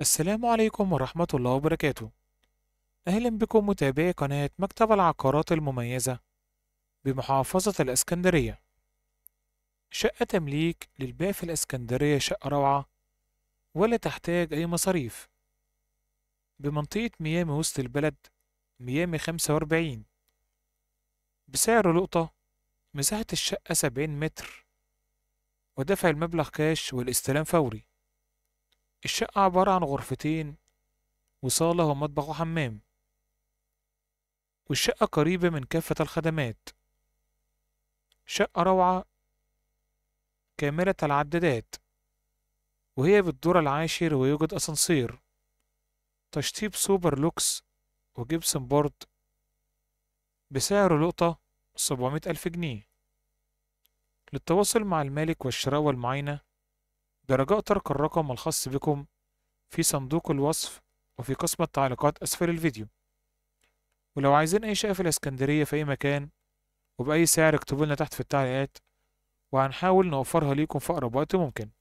السلام عليكم ورحمة الله وبركاته أهلا بكم متابعي قناة مكتب العقارات المميزة بمحافظة الإسكندرية شقة تمليك للبيع في الإسكندرية شقة روعة ولا تحتاج أي مصاريف بمنطقة ميامي وسط البلد ميامي 45 بسعر لقطة مساحة الشقة 70 متر ودفع المبلغ كاش والاستلام فوري الشقة عبارة عن غرفتين وصالة ومطبخ وحمام والشقة قريبة من كافة الخدمات شقة روعة كاملة العدادات وهي بالدور العاشر ويوجد أسانسير تشطيب سوبر لوكس وجبسن بورد بسعر لقطة سبعمية ألف جنيه للتواصل مع المالك والشراء والمعاينة برجاء ترك الرقم الخاص بكم في صندوق الوصف وفي قسم التعليقات أسفل الفيديو ولو عايزين أي شقة في الإسكندرية في أي مكان وبأي سعر اكتبوا لنا تحت في التعليقات وهنحاول نوفرها ليكم في أقرب وقت ممكن